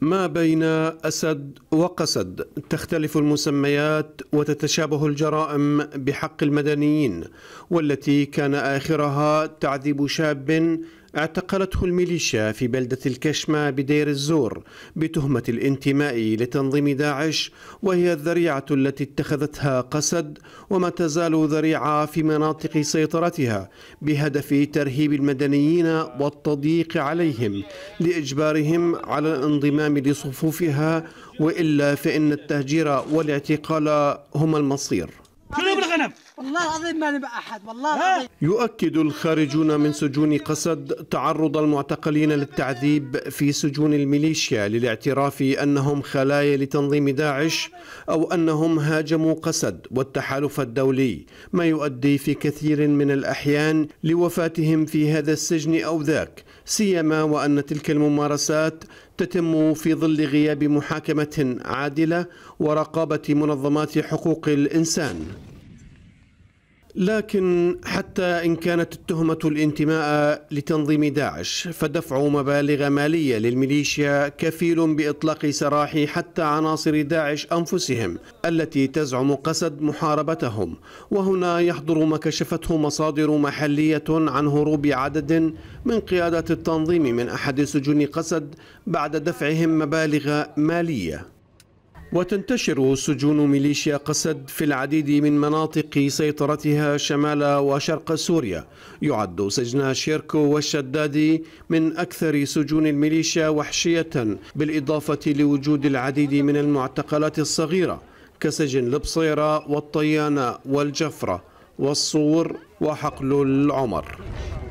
ما بين أسد وقسد تختلف المسميات وتتشابه الجرائم بحق المدنيين والتي كان آخرها تعذيب شاب اعتقلته الميليشيا في بلدة الكشمة بدير الزور بتهمة الانتماء لتنظيم داعش وهي الذريعة التي اتخذتها قسد وما تزال ذريعة في مناطق سيطرتها بهدف ترهيب المدنيين والتضييق عليهم لإجبارهم على الانضمام لصفوفها وإلا فإن التهجير والاعتقال هما المصير كله بالغنم والله العظيم ما نبقى احد والله العظيم يؤكد الخارجون من سجون قسد تعرض المعتقلين للتعذيب في سجون الميليشيا للاعتراف انهم خلايا لتنظيم داعش او انهم هاجموا قسد والتحالف الدولي ما يؤدي في كثير من الاحيان لوفاتهم في هذا السجن او ذاك سيما وأن تلك الممارسات تتم في ظل غياب محاكمة عادلة ورقابة منظمات حقوق الإنسان لكن حتى إن كانت التهمة الانتماء لتنظيم داعش فدفع مبالغ مالية للميليشيا كفيل بإطلاق سراح حتى عناصر داعش أنفسهم التي تزعم قصد محاربتهم وهنا يحضر ما كشفته مصادر محلية عن هروب عدد من قيادة التنظيم من أحد سجون قسد بعد دفعهم مبالغ مالية وتنتشر سجون ميليشيا قسد في العديد من مناطق سيطرتها شمال وشرق سوريا يعد سجن شيركو والشدادي من أكثر سجون الميليشيا وحشية بالإضافة لوجود العديد من المعتقلات الصغيرة كسجن البصيرة والطيانة والجفرة والصور وحقل العمر